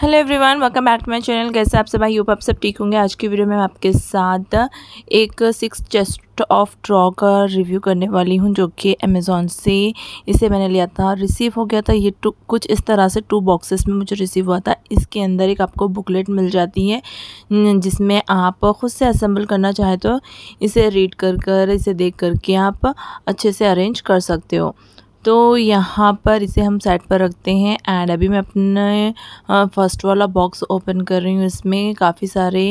hello everyone welcome back to my channel कैसे आप सब आई होप आप सब ठीक होंगे आज की वीडियो में मैं आपके साथ एक सिक्स चेस्ट ऑफ ड्रॉ का रिव्यू करने वाली हूँ जो कि अमेज़ोन से इसे मैंने लिया था रिसीव हो गया था ये टू कुछ इस तरह से टू बॉक्सेस में मुझे रिसीव हुआ था इसके अंदर एक आपको बुकलेट मिल जाती है जिसमें आप खुद से असम्बल करना चाहें तो इसे रीड कर कर इसे देख करके आप अच्छे से अरेंज कर सकते हो तो यहाँ पर इसे हम साइड पर रखते हैं एंड अभी मैं अपने फर्स्ट वाला बॉक्स ओपन कर रही हूँ इसमें काफ़ी सारे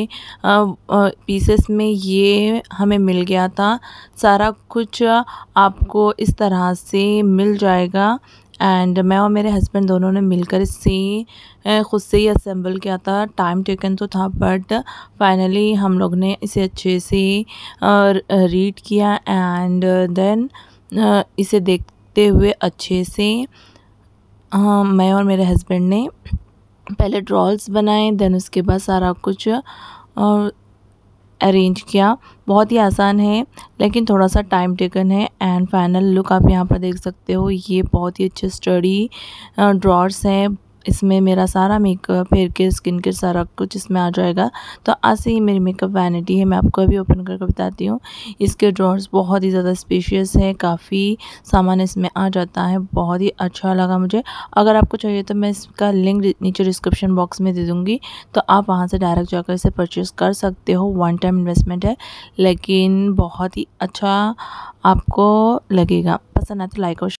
पीसेस में ये हमें मिल गया था सारा कुछ आपको इस तरह से मिल जाएगा एंड मैं और मेरे हस्बैंड दोनों ने मिलकर इसे ख़ुद से ही असेंबल किया था टाइम टेकन तो था बट फाइनली हम लोग ने इसे अच्छे से रीड किया एंड देन इसे देख देखते हुए अच्छे से हाँ मैं और मेरे हस्बैंड ने पहले ड्रॉल्स बनाए देन उसके बाद सारा कुछ अरेंज किया बहुत ही आसान है लेकिन थोड़ा सा टाइम टेकन है एंड फाइनल लुक आप यहाँ पर देख सकते हो ये बहुत ही अच्छे स्टडी ड्रॉर्स हैं इसमें मेरा सारा makeup hair care skin care सारा कुछ इसमें आ जाएगा तो ऐसे ही मेरी मेकअप वैनिटी है मैं आपको अभी ओपन करके बताती हूँ इसके ड्रॉर्स बहुत ही ज़्यादा स्पेशियस है काफ़ी सामान इसमें आ जाता है बहुत ही अच्छा लगा मुझे अगर आपको चाहिए तो मैं इसका लिंक नीचे डिस्क्रिप्शन बॉक्स में दे दूँगी तो आप वहाँ से डायरेक्ट जाकर इसे परचेज़ कर सकते हो वन टाइम इन्वेस्टमेंट है लेकिन बहुत ही अच्छा आपको लगेगा पसंद आए तो लाइक और